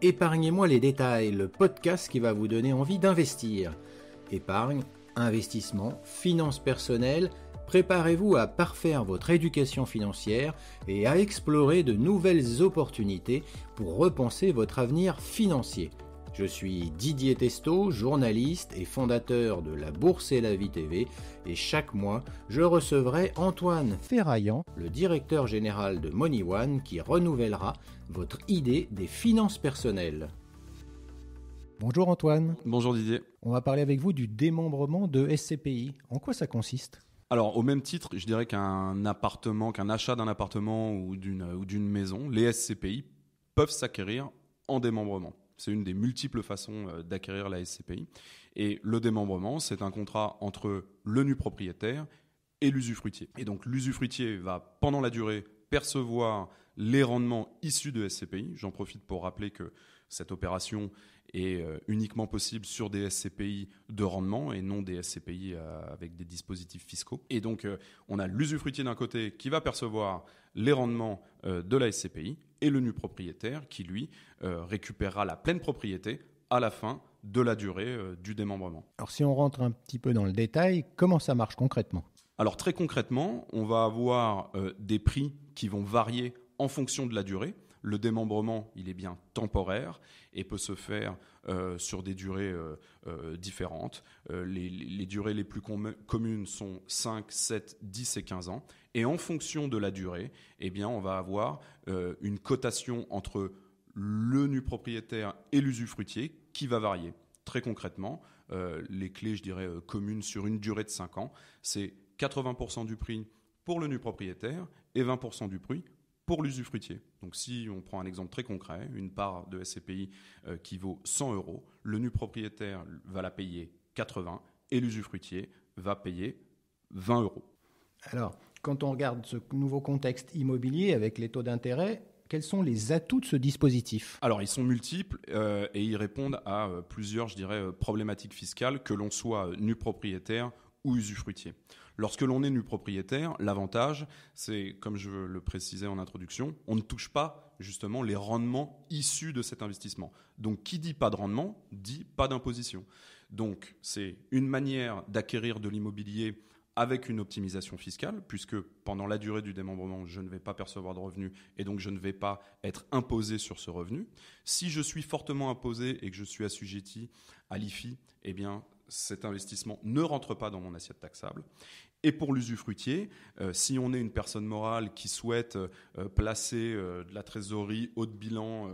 Épargnez-moi les détails, le podcast qui va vous donner envie d'investir. Épargne, investissement, finances personnelles, préparez-vous à parfaire votre éducation financière et à explorer de nouvelles opportunités pour repenser votre avenir financier. Je suis Didier Testo, journaliste et fondateur de La Bourse et la Vie TV, et chaque mois, je recevrai Antoine Ferraillant, le directeur général de Money One, qui renouvellera votre idée des finances personnelles. Bonjour Antoine. Bonjour Didier. On va parler avec vous du démembrement de SCPI. En quoi ça consiste alors, au même titre, je dirais qu'un appartement, qu'un achat d'un appartement ou d'une maison, les SCPI peuvent s'acquérir en démembrement. C'est une des multiples façons euh, d'acquérir la SCPI. Et le démembrement, c'est un contrat entre le nu propriétaire et l'usufruitier. Et donc l'usufruitier va, pendant la durée, percevoir les rendements issus de SCPI. J'en profite pour rappeler que cette opération est euh, uniquement possible sur des SCPI de rendement et non des SCPI euh, avec des dispositifs fiscaux. Et donc, euh, on a l'usufruitier d'un côté qui va percevoir les rendements de la SCPI et le nu propriétaire qui, lui, récupérera la pleine propriété à la fin de la durée du démembrement. Alors, si on rentre un petit peu dans le détail, comment ça marche concrètement Alors, très concrètement, on va avoir des prix qui vont varier en fonction de la durée le démembrement, il est bien temporaire et peut se faire euh, sur des durées euh, euh, différentes. Les, durées les plus communes sont 5, 7, 10 et 15 ans. Et en fonction de la durée, eh bien, on va avoir une cotation entre le nu propriétaire et l'usufruitier qui va varier. Très concrètement, les clés, je dirais, communes sur une durée de 5 ans, c'est 80% du prix pour le nu propriétaire et 20% du prix pour l'usufruitier. Donc si on prend un exemple très concret, une part de SCPI euh, qui vaut 100 euros, le nu propriétaire va la payer 80 et l'usufruitier va payer 20 euros. Alors, quand on regarde ce nouveau contexte immobilier avec les taux d'intérêt, quels sont les atouts de ce dispositif Alors, ils sont multiples euh, et ils répondent à euh, plusieurs, je dirais, problématiques fiscales, que l'on soit nu propriétaire ou usufruitier. Lorsque l'on est nu propriétaire, l'avantage, c'est, comme je le précisais en introduction, on ne touche pas justement les rendements issus de cet investissement. Donc qui dit pas de rendement, dit pas d'imposition. Donc c'est une manière d'acquérir de l'immobilier avec une optimisation fiscale, puisque pendant la durée du démembrement, je ne vais pas percevoir de revenus et donc je ne vais pas être imposé sur ce revenu. Si je suis fortement imposé et que je suis assujetti à l'IFI, eh bien, cet investissement ne rentre pas dans mon assiette taxable. Et pour l'usufruitier, euh, si on est une personne morale qui souhaite euh, placer euh, de la trésorerie haut de bilan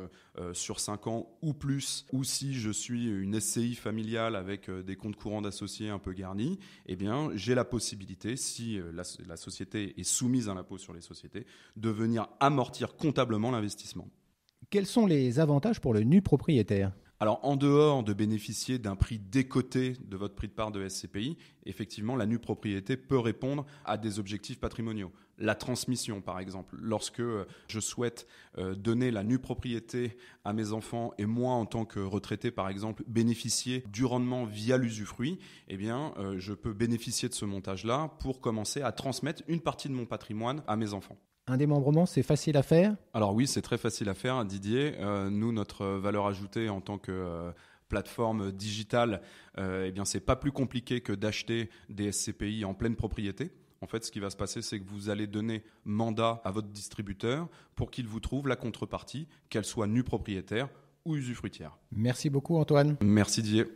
sur 5 ans ou plus, ou si je suis une SCI familiale avec des comptes courants d'associés un peu garnis, eh bien, j'ai la possibilité, si la société est soumise à l'impôt sur les sociétés, de venir amortir comptablement l'investissement. Quels sont les avantages pour le nu propriétaire alors, en dehors de bénéficier d'un prix décoté de votre prix de part de SCPI, effectivement, la nue propriété peut répondre à des objectifs patrimoniaux. La transmission, par exemple. Lorsque euh, je souhaite euh, donner la nue propriété à mes enfants et moi, en tant que retraité, par exemple, bénéficier du rendement via l'usufruit, eh bien, euh, je peux bénéficier de ce montage-là pour commencer à transmettre une partie de mon patrimoine à mes enfants. Un démembrement, c'est facile à faire Alors oui, c'est très facile à faire, Didier. Euh, nous, notre valeur ajoutée en tant que euh, plateforme digitale, euh, eh bien, c'est pas plus compliqué que d'acheter des SCPI en pleine propriété. En fait, ce qui va se passer, c'est que vous allez donner mandat à votre distributeur pour qu'il vous trouve la contrepartie, qu'elle soit nue propriétaire ou usufruitière. Merci beaucoup, Antoine. Merci, Didier.